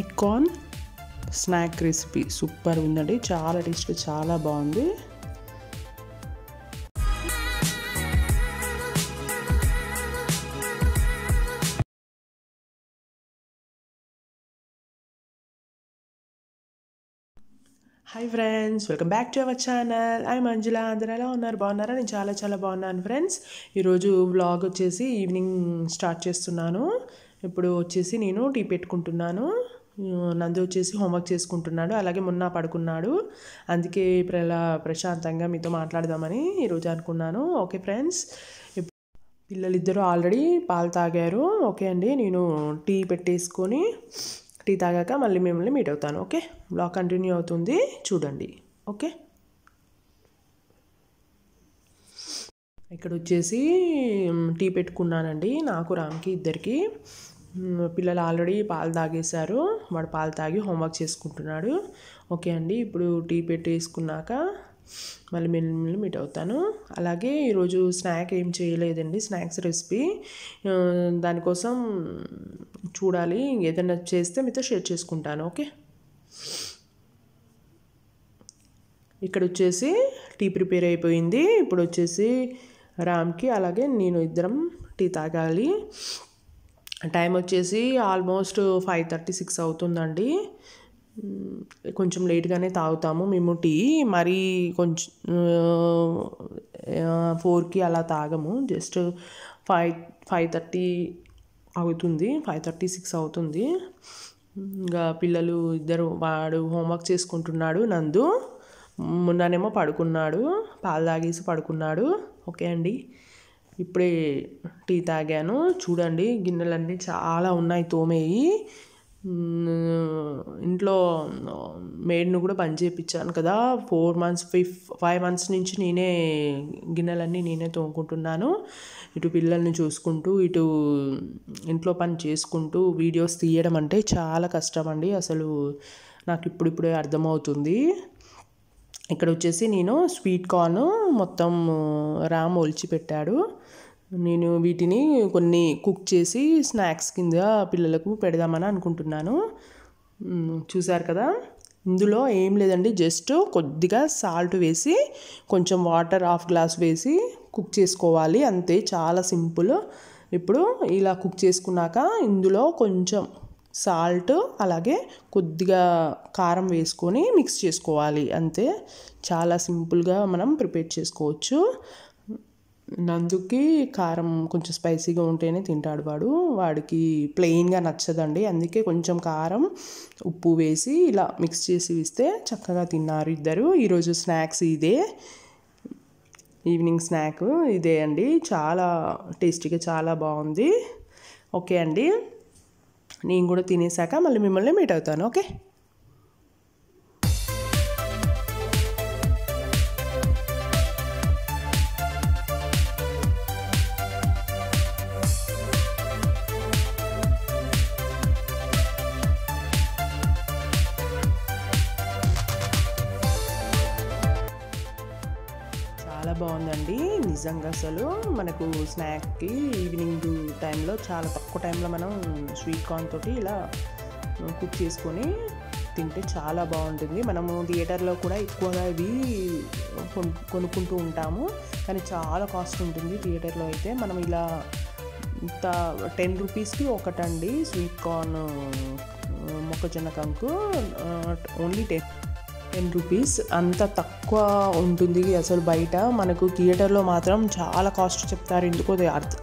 sweet corn snack recipe super ఉందండి చాలా taste చాలా బాగుంది hi friends welcome back to our channel I Manjula అందరూ ఎలా ఉన్నారు బాగున్నారా నేను చాలా చాలా బాగున్నాను ఫ్రెండ్స్ ఈరోజు వ్లాగ్ వచ్చేసి ఈవినింగ్ స్టార్ట్ చేస్తున్నాను ఇప్పుడు వచ్చేసి నేను టీ పెట్టుకుంటున్నాను నంది వచ్చేసి హోంవర్క్ చేసుకుంటున్నాడు అలాగే మొన్న పడుకున్నాడు అందుకే ఇప్పుడు ఇలా ప్రశాంతంగా మీతో మాట్లాడదామని ఈరోజు అనుకున్నాను ఓకే ఫ్రెండ్స్ పిల్లలిద్దరూ ఆల్రెడీ పాలు తాగారు ఓకే అండి నేను టీ పెట్టేసుకొని టీ తాగాక మళ్ళీ మిమ్మల్ని మీట్ అవుతాను ఓకే బ్లాగ్ కంటిన్యూ అవుతుంది చూడండి ఓకే ఇక్కడ వచ్చేసి టీ పెట్టుకున్నానండి నాకు రామ్కి ఇద్దరికి పిల్లలు ఆల్రెడీ పాలు తాగేశారు వాడు పాలు తాగి హోంవర్క్ చేసుకుంటున్నాడు ఓకే అండి ఇప్పుడు టీ పెట్టేసుకున్నాక మళ్ళీ మిమ్మల్ని మీట్ అవుతాను అలాగే ఈరోజు స్నాక్ ఏం చేయలేదండి స్నాక్స్ రెసిపీ దానికోసం చూడాలి ఏదైనా చేస్తే మీతో షేర్ చేసుకుంటాను ఓకే ఇక్కడ వచ్చేసి టీ ప్రిపేర్ అయిపోయింది ఇప్పుడు వచ్చేసి రామ్కి అలాగే నేను ఇద్దరం టీ తాగాలి టైం వచ్చేసి ఆల్మోస్ట్ ఫైవ్ థర్టీ సిక్స్ అవుతుందండి కొంచెం లేట్గానే తాగుతాము మేము టీ మరీ కొంచెం ఫోర్కి అలా తాగము జస్ట్ ఫైవ్ ఫైవ్ థర్టీ అవుతుంది ఫైవ్ థర్టీ సిక్స్ అవుతుంది ఇంకా పిల్లలు ఇద్దరు వాడు హోంవర్క్ చేసుకుంటున్నాడు నందు మొన్ననేమో పడుకున్నాడు పాలు తాగేసి పడుకున్నాడు ఓకే అండి ఇప్పుడే టీ తాగాను చూడండి గిన్నెలన్నీ చాలా ఉన్నాయి తోమేవి ఇంట్లో మేడ్ను కూడా పని చేయించాను కదా four months fif five months నుంచి నేనే గిన్నెలన్నీ నేనే తోముకుంటున్నాను ఇటు పిల్లల్ని చూసుకుంటూ ఇటు ఇంట్లో పని చేసుకుంటూ వీడియోస్ తీయడం అంటే చాలా కష్టం అండి అసలు నాకు ఇప్పుడిప్పుడే అర్థమవుతుంది ఇక్కడ వచ్చేసి నేను స్వీట్ కార్న్ మొత్తం రామ్ ఒలిచి పెట్టాడు నేను వీటిని కొన్ని కుక్ చేసి స్నాక్స్ కింద పిల్లలకు పెడదామని అనుకుంటున్నాను చూసారు కదా ఇందులో ఏం లేదండి జస్ట్ కొద్దిగా సాల్ట్ వేసి కొంచెం వాటర్ హాఫ్ గ్లాస్ వేసి కుక్ చేసుకోవాలి అంతే చాలా సింపుల్ ఇప్పుడు ఇలా కుక్ చేసుకున్నాక ఇందులో కొంచెం సాల్ట్ అలాగే కొద్దిగా కారం వేసుకొని మిక్స్ చేసుకోవాలి అంతే చాలా సింపుల్గా మనం ప్రిపేర్ చేసుకోవచ్చు నందుకి కారం కొంచెం స్పైసీగా ఉంటేనే తింటాడు వాడు వాడికి ప్లెయిన్గా నచ్చదండి అందుకే కొంచెం కారం ఉప్పు వేసి ఇలా మిక్స్ చేసి ఇస్తే చక్కగా తిన్నారు ఇద్దరు ఈరోజు స్నాక్స్ ఇదే ఈవినింగ్ స్నాక్ ఇదే అండి చాలా టేస్టీగా చాలా బాగుంది ఓకే అండి నేను కూడా తినేసాక మళ్ళీ మిమ్మల్ని మీట్ అవుతాను ఓకే బాగుందండి నిజంగా అసలు మనకు స్నాక్కి ఈవినింగ్ టైంలో చాలా తక్కువ టైంలో మనం స్వీట్ కార్న్ తోటి ఇలా కుక్ చేసుకొని తింటే చాలా బాగుంటుంది మనము థియేటర్లో కూడా ఎక్కువగా ఇవి కొనుక్కుంటూ ఉంటాము కానీ చాలా కాస్ట్ ఉంటుంది థియేటర్లో అయితే మనం ఇలా ఇంత టెన్ రూపీస్కి ఒకటండి స్వీట్ కార్న్ మొక్కజొన్న కంకు ఓన్లీ టెన్ టెన్ రూపీస్ అంత తక్కువ ఉంటుంది అసలు బయట మనకు థియేటర్లో మాత్రం చాలా కాస్ట్ చెప్తారు ఎందుకో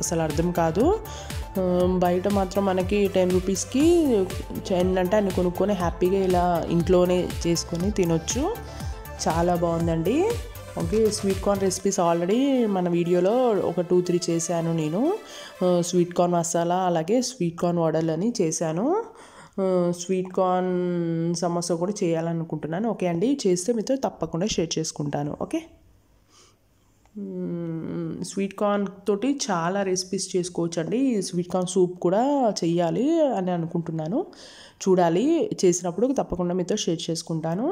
అసలు అర్థం కాదు బయట మాత్రం మనకి టెన్ రూపీస్కి అంటే అన్ని కొనుక్కొని హ్యాపీగా ఇలా ఇంట్లోనే చేసుకొని తినొచ్చు చాలా బాగుందండి okay sweet corn recipes already మన వీడియోలో ఒక టూ త్రీ చేశాను నేను స్వీట్ కార్న్ మసాలా అలాగే స్వీట్ కార్న్ వడలు అని చేశాను స్వీట్ కార్న్ సమోసా కూడా చేయాలనుకుంటున్నాను ఓకే అండి చేస్తే మీతో తప్పకుండా షేర్ చేసుకుంటాను ఓకే స్వీట్ కార్న్ తోటి చాలా రెసిపీస్ చేసుకోవచ్చు అండి స్వీట్ కార్న్ సూప్ కూడా చెయ్యాలి అని అనుకుంటున్నాను చూడాలి చేసినప్పుడు తప్పకుండా మీతో షేర్ చేసుకుంటాను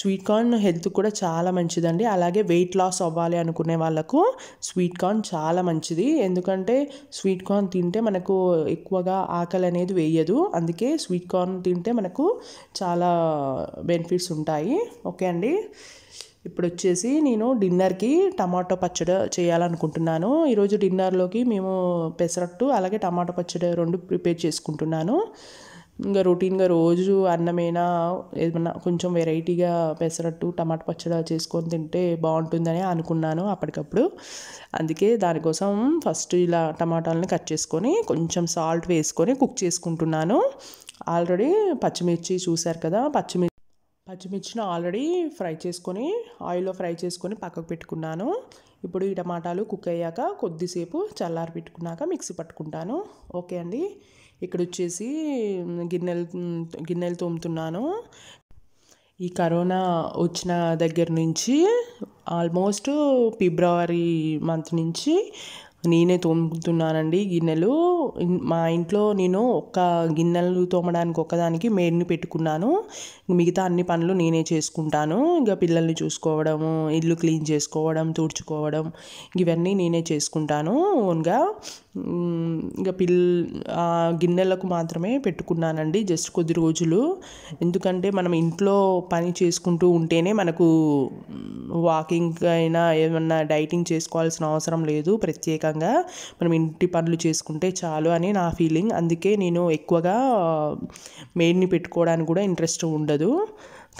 స్వీట్ కార్న్ హెల్త్ కూడా చాలా మంచిదండి అలాగే వెయిట్ లాస్ అవ్వాలి అనుకునే వాళ్ళకు స్వీట్ కార్న్ చాలా మంచిది ఎందుకంటే స్వీట్ కార్న్ తింటే మనకు ఎక్కువగా ఆకలి అనేది వేయదు అందుకే స్వీట్ కార్న్ తింటే మనకు చాలా బెనిఫిట్స్ ఉంటాయి ఓకే అండి ఇప్పుడు వచ్చేసి నేను డిన్నర్కి టమాటో పచ్చడి చేయాలనుకుంటున్నాను ఈరోజు డిన్నర్లోకి మేము పెసరట్టు అలాగే టమాటో పచ్చడి రెండు ప్రిపేర్ చేసుకుంటున్నాను ఇంకా రొటీన్గా రోజు అన్నమైనా ఏమన్నా కొంచెం వెరైటీగా పెసరట్టు టమాటా పచ్చడి చేసుకొని తింటే బాగుంటుందని అనుకున్నాను అప్పటికప్పుడు అందుకే దానికోసం ఫస్ట్ ఇలా టమాటాలని కట్ చేసుకొని కొంచెం సాల్ట్ వేసుకొని కుక్ చేసుకుంటున్నాను ఆల్రెడీ పచ్చిమిర్చి చూశారు కదా పచ్చిమిర్చి పచ్చిమిర్చిని ఆల్రెడీ ఫ్రై చేసుకొని ఆయిల్లో ఫ్రై చేసుకొని పక్కకు పెట్టుకున్నాను ఇప్పుడు ఈ టమాటాలు కుక్ అయ్యాక కొద్దిసేపు చల్లారి పెట్టుకున్నాక మిక్సీ పట్టుకుంటాను ఓకే అండి ఇక్కడ వచ్చేసి గిన్నెలు గిన్నెలు తోముతున్నాను ఈ కరోనా వచ్చిన దగ్గర నుంచి ఆల్మోస్ట్ ఫిబ్రవరి మంత్ నుంచి నేనే తోముతున్నానండి గిన్నెలు మా ఇంట్లో నేను ఒక్క గిన్నెలు తోమడానికి ఒక్కదానికి మేడ్ని పెట్టుకున్నాను మిగతా అన్ని పనులు నేనే చేసుకుంటాను ఇంకా పిల్లల్ని చూసుకోవడము ఇల్లు క్లీన్ చేసుకోవడం తుడుచుకోవడం ఇవన్నీ నేనే చేసుకుంటాను ఓన్గా ఇంకా పిల్ గిన్నెలకు మాత్రమే పెట్టుకున్నానండి జస్ట్ కొద్ది రోజులు ఎందుకంటే మనం ఇంట్లో పని చేసుకుంటూ ఉంటేనే మనకు వాకింగ్ అయినా ఏమన్నా డైటింగ్ చేసుకోవాల్సిన అవసరం లేదు ప్రత్యేకంగా ఖచ్చితంగా మనం ఇంటి పనులు చేసుకుంటే చాలు అని నా ఫీలింగ్ అందుకే నేను ఎక్కువగా మెయిడ్ని పెట్టుకోవడానికి కూడా ఇంట్రెస్ట్ ఉండదు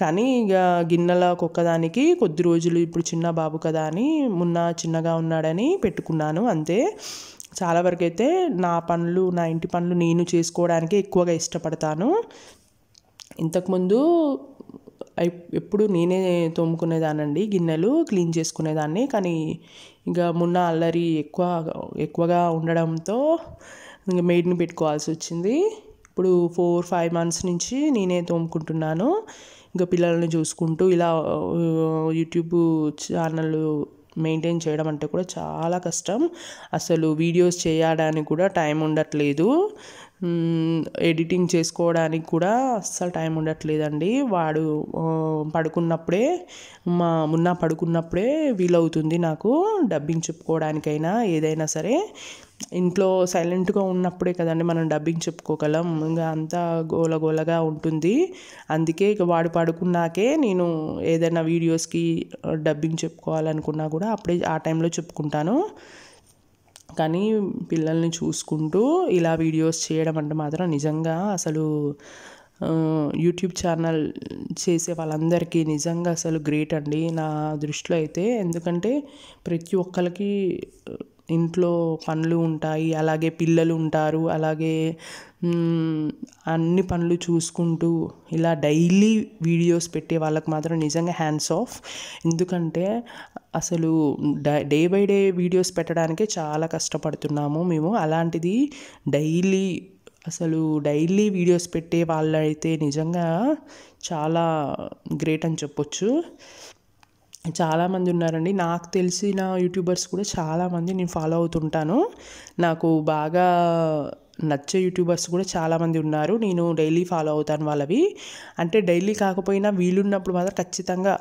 కానీ ఇక గిన్నెల ఒక్కదానికి కొద్ది రోజులు ఇప్పుడు చిన్న బాబు కదా అని మొన్న చిన్నగా ఉన్నాడని పెట్టుకున్నాను అంతే చాలా వరకు అయితే నా పనులు నా ఇంటి పనులు నేను చేసుకోవడానికి ఎక్కువగా ఇష్టపడతాను ఇంతకుముందు ఎప్పుడు నేనే తోముకునేదానండి గిన్నెలు క్లీన్ చేసుకునేదాన్ని కానీ ఇంకా మొన్న అల్లరి ఎక్కువ ఎక్కువగా ఉండడంతో ఇంకా మెయిడ్ని పెట్టుకోవాల్సి వచ్చింది ఇప్పుడు ఫోర్ ఫైవ్ మంత్స్ నుంచి నేనే తోముకుంటున్నాను ఇంకా పిల్లల్ని చూసుకుంటూ ఇలా యూట్యూబ్ ఛానల్ మెయింటైన్ చేయడం అంటే కూడా చాలా కష్టం అసలు వీడియోస్ చేయడానికి కూడా టైం ఉండట్లేదు ఎడిటింగ్ చేసుకోవడానికి కూడా అస్సలు టైం ఉండట్లేదండి వాడు పడుకున్నప్పుడే మా మున్న పడుకున్నప్పుడే వీలవుతుంది నాకు డబ్బింగ్ చెప్పుకోవడానికైనా ఏదైనా సరే ఇంట్లో సైలెంట్గా ఉన్నప్పుడే కదండి మనం డబ్బింగ్ చెప్పుకోగలం ఇంకా అంతా గోల గోలగా ఉంటుంది అందుకే ఇక వాడు పడుకున్నాకే నేను ఏదైనా వీడియోస్కి డబ్బింగ్ చెప్పుకోవాలనుకున్నా కూడా అప్పుడే ఆ టైంలో చెప్పుకుంటాను కానీ పిల్లల్ని చూసుకుంటూ ఇలా వీడియోస్ చేయడం అంటే మాత్రం నిజంగా అసలు యూట్యూబ్ ఛానల్ చేసే వాళ్ళందరికీ నిజంగా అసలు గ్రేట్ అండి నా దృష్టిలో అయితే ఎందుకంటే ప్రతి ఒక్కరికి ఇంట్లో పనులు ఉంటాయి అలాగే పిల్లలు ఉంటారు అలాగే అన్ని పనులు చూసుకుంటూ ఇలా డైలీ వీడియోస్ పెట్టే వాళ్ళకి మాత్రం నిజంగా హ్యాండ్స్ ఆఫ్ ఎందుకంటే అసలు డే బై డే వీడియోస్ పెట్టడానికే చాలా కష్టపడుతున్నాము మేము అలాంటిది డైలీ అసలు డైలీ వీడియోస్ పెట్టే వాళ్ళైతే నిజంగా చాలా గ్రేట్ అని చెప్పొచ్చు చాలామంది ఉన్నారండి నాకు తెలిసిన యూట్యూబర్స్ కూడా చాలామంది నేను ఫాలో అవుతుంటాను నాకు బాగా నచ్చే యూట్యూబర్స్ కూడా చాలామంది ఉన్నారు నేను డైలీ ఫాలో అవుతాను వాళ్ళవి అంటే డైలీ కాకపోయినా వీలున్నప్పుడు మాత్రం ఖచ్చితంగా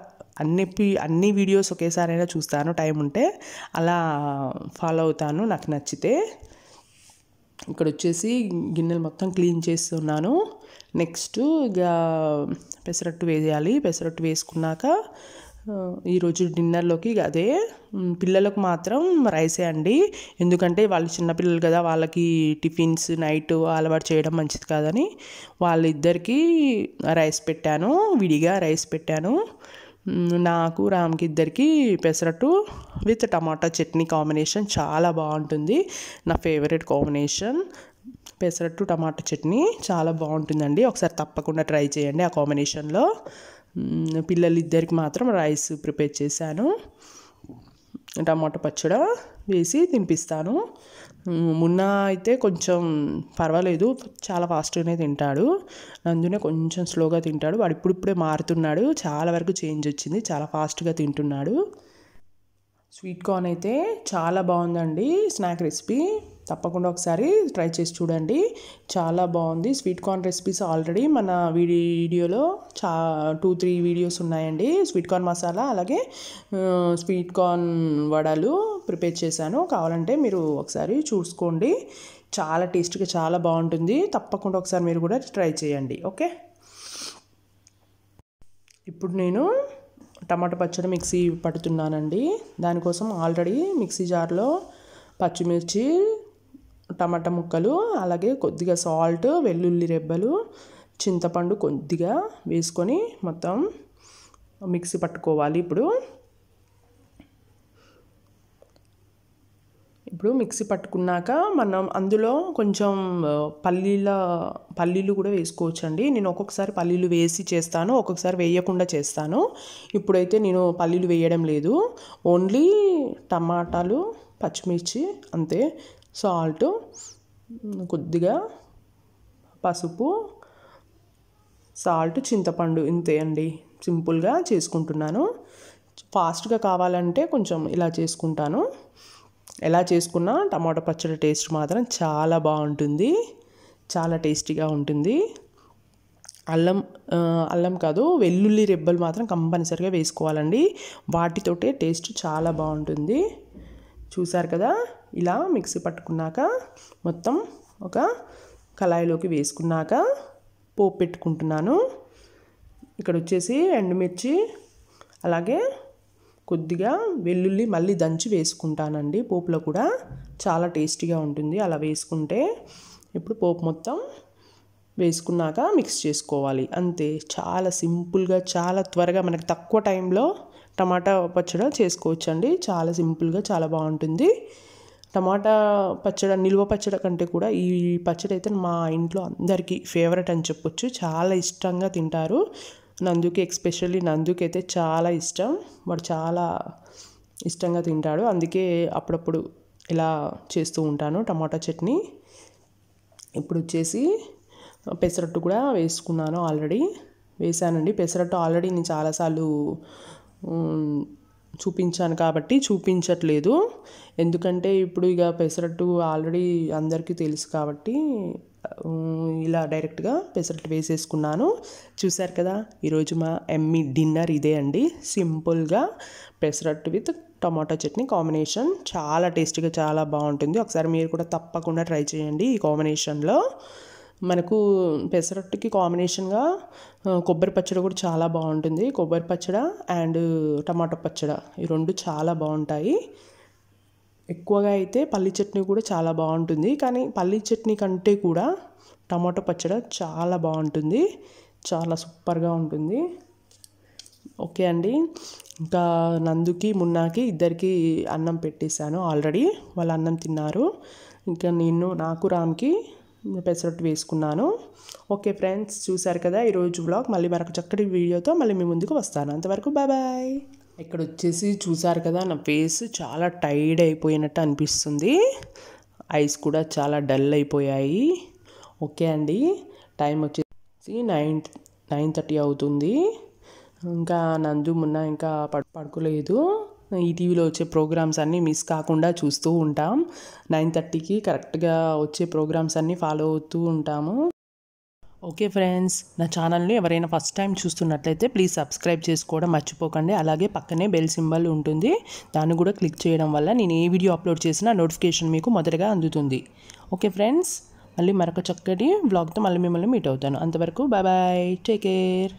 అన్ని అన్ని వీడియోస్ ఒకేసారైనా చూస్తాను టైం ఉంటే అలా ఫాలో అవుతాను నాకు నచ్చితే ఇక్కడ వచ్చేసి గిన్నెలు మొత్తం క్లీన్ చేస్తున్నాను నెక్స్ట్ ఇక పెసరట్టు వేయాలి పెసరట్టు వేసుకున్నాక ఈరోజు డిన్నర్లోకి అదే పిల్లలకు మాత్రం రైసే అండి ఎందుకంటే వాళ్ళు చిన్నపిల్లలు కదా వాళ్ళకి టిఫిన్స్ నైట్ అలవాటు చేయడం మంచిది కాదని వాళ్ళిద్దరికీ రైస్ పెట్టాను విడిగా రైస్ పెట్టాను నాకు రామ్కి ఇద్దరికి pesarattu with tomato chutney combination చాలా బాగుంటుంది నా favourite combination pesarattu tomato chutney చాలా బాగుంటుందండి ఒకసారి తప్పకుండా ట్రై చేయండి ఆ కాంబినేషన్లో పిల్లలిద్దరికి మాత్రం రైస్ ప్రిపేర్ చేశాను టమాటా పచ్చడి వేసి తినిపిస్తాను మున్న అయితే కొంచెం పర్వాలేదు చాలా ఫాస్ట్గానే తింటాడు నందునే కొంచెం స్లోగా తింటాడు వాడు ఇప్పుడిప్పుడే మారుతున్నాడు చాలా వరకు చేంజ్ వచ్చింది చాలా ఫాస్ట్గా తింటున్నాడు స్వీట్ కార్న్ అయితే చాలా బాగుందండి స్నాక్ రెసిపీ తప్పకుండా ఒకసారి ట్రై చేసి చూడండి చాలా బాగుంది స్వీట్ కార్న్ రెసిపీస్ ఆల్రెడీ మన వీడియోలో చా టూ త్రీ వీడియోస్ ఉన్నాయండి స్వీట్ కార్న్ మసాలా అలాగే స్వీట్ కార్న్ వడలు ప్రిపేర్ చేశాను కావాలంటే మీరు ఒకసారి చూసుకోండి చాలా టేస్ట్గా చాలా బాగుంటుంది తప్పకుండా ఒకసారి మీరు కూడా ట్రై చేయండి ఓకే ఇప్పుడు నేను టమాటా పచ్చడి మిక్సీ పడుతున్నానండి దానికోసం ఆల్రెడీ మిక్సీ జార్లో పచ్చిమిర్చి టమాటా ముక్కలు అలాగే కొద్దిగా సాల్ట్ వెల్లుల్లి రెబ్బలు చింతపండు కొద్దిగా వేసుకొని మొత్తం మిక్సీ పట్టుకోవాలి ఇప్పుడు ఇప్పుడు మిక్సీ పట్టుకున్నాక మనం అందులో కొంచెం పల్లీల పల్లీలు కూడా వేసుకోవచ్చండి నేను ఒక్కొక్కసారి పల్లీలు వేసి చేస్తాను ఒక్కొక్కసారి వేయకుండా చేస్తాను ఇప్పుడైతే నేను పల్లీలు వేయడం లేదు ఓన్లీ టమాటాలు పచ్చిమిర్చి అంతే సాల్ట్ కొద్దిగా పసుపు సాల్ట్ చింతపండు ఇంతే అండి సింపుల్గా చేసుకుంటున్నాను ఫాస్ట్గా కావాలంటే కొంచెం ఇలా చేసుకుంటాను ఎలా చేసుకున్నా టమాటా పచ్చడి టేస్ట్ మాత్రం చాలా బాగుంటుంది చాలా టేస్టీగా ఉంటుంది అల్లం అల్లం కాదు వెల్లుల్లి రెబ్బలు మాత్రం కంపల్సరిగా వేసుకోవాలండి వాటితోటే టేస్ట్ చాలా బాగుంటుంది చూసారు కదా ఇలా మిక్సీ పట్టుకున్నాక మొత్తం ఒక కళాయిలోకి వేసుకున్నాక పోపు పెట్టుకుంటున్నాను ఇక్కడ వచ్చేసి ఎండుమిర్చి అలాగే కొద్దిగా వెల్లుల్లి మళ్ళీ దంచి వేసుకుంటానండి పోపులో కూడా చాలా టేస్టీగా ఉంటుంది అలా వేసుకుంటే ఇప్పుడు పోపు మొత్తం వేసుకున్నాక మిక్స్ చేసుకోవాలి అంతే చాలా సింపుల్గా చాలా త్వరగా మనకి తక్కువ టైంలో టమాటా పచ్చడి చేసుకోవచ్చండి చాలా సింపుల్గా చాలా బాగుంటుంది టమాటా పచ్చడి నిల్వ పచ్చడి కంటే కూడా ఈ పచ్చడి అయితే మా ఇంట్లో అందరికీ ఫేవరెట్ అని చెప్పొచ్చు చాలా ఇష్టంగా తింటారు నందుకి ఎక్స్పెషల్లీ నందుకి అయితే చాలా ఇష్టం వాడు చాలా ఇష్టంగా తింటాడు అందుకే అప్పుడప్పుడు ఇలా చేస్తూ ఉంటాను టమాటా చట్నీ ఇప్పుడు వచ్చేసి పెసరట్టు కూడా వేసుకున్నాను ఆల్రెడీ వేసానండి పెసరట్టు ఆల్రెడీ నేను చాలాసార్లు చూపించాను కాబట్టి చూపించట్లేదు ఎందుకంటే ఇప్పుడు ఇక పెసరట్టు ఆల్రెడీ అందరికీ తెలుసు కాబట్టి ఇలా డైరెక్ట్గా పెసరట్టు వేసేసుకున్నాను చూసారు కదా ఈరోజు మా ఎమ్మి డిన్నర్ ఇదే అండి సింపుల్గా pesarattu with tomato chutney combination చాలా టేస్టీగా చాలా బాగుంటుంది ఒకసారి మీరు కూడా తప్పకుండా ట్రై చేయండి ఈ కాంబినేషన్లో మనకు పెసరట్టుకి కాంబినేషన్గా కొబ్బరి పచ్చడి కూడా చాలా బాగుంటుంది కొబ్బరి పచ్చడి అండ్ టమాటో పచ్చడి ఈ రెండు చాలా బాగుంటాయి ఎక్కువగా అయితే పల్లి చట్నీ కూడా చాలా బాగుంటుంది కానీ పల్లి చట్నీ కంటే కూడా టమాటో పచ్చడి చాలా బాగుంటుంది చాలా సూపర్గా ఉంటుంది ఓకే అండి ఇంకా నందుకి మున్నాకి ఇద్దరికి అన్నం పెట్టేశాను ఆల్రెడీ వాళ్ళు అన్నం తిన్నారు ఇంకా నేను నాకు రామ్కి పెసరట్టు వేసుకున్నాను ఓకే ఫ్రెండ్స్ చూసారు కదా ఈరోజు బ్లాగ్ మళ్ళీ మరొక చక్కటి వీడియోతో మళ్ళీ మీ ముందుకు వస్తాను అంతవరకు బాయ్ బాయ్ ఇక్కడ వచ్చేసి చూసారు కదా నా ఫేస్ చాలా టైర్డ్ అయిపోయినట్టు అనిపిస్తుంది ఐస్ కూడా చాలా డల్ అయిపోయాయి ఓకే అండి టైం వచ్చేసి నైన్ నైన్ థర్టీ అవుతుంది ఇంకా నందు మున్న ఇంకా పడుకోలేదు ఈటీవీలో వచ్చే ప్రోగ్రామ్స్ అన్నీ మిస్ కాకుండా చూస్తూ ఉంటాం నైన్ థర్టీకి కరెక్ట్గా వచ్చే ప్రోగ్రామ్స్ అన్నీ ఫాలో అవుతూ ఉంటాము ఓకే ఫ్రెండ్స్ నా ఛానల్ని ఎవరైనా ఫస్ట్ టైం చూస్తున్నట్లయితే ప్లీజ్ సబ్స్క్రైబ్ చేసుకోవడం మర్చిపోకండి అలాగే పక్కనే బెల్ సింబల్ ఉంటుంది దాన్ని కూడా క్లిక్ చేయడం వల్ల నేను ఏ వీడియో అప్లోడ్ చేసినా నోటిఫికేషన్ మీకు మొదటగా అందుతుంది ఓకే ఫ్రెండ్స్ మళ్ళీ మరొక చక్కటి బ్లాగ్తో మళ్ళీ మిమ్మల్ని మీట్ అవుతాను అంతవరకు బాయ్ బాయ్ టేక్ కేర్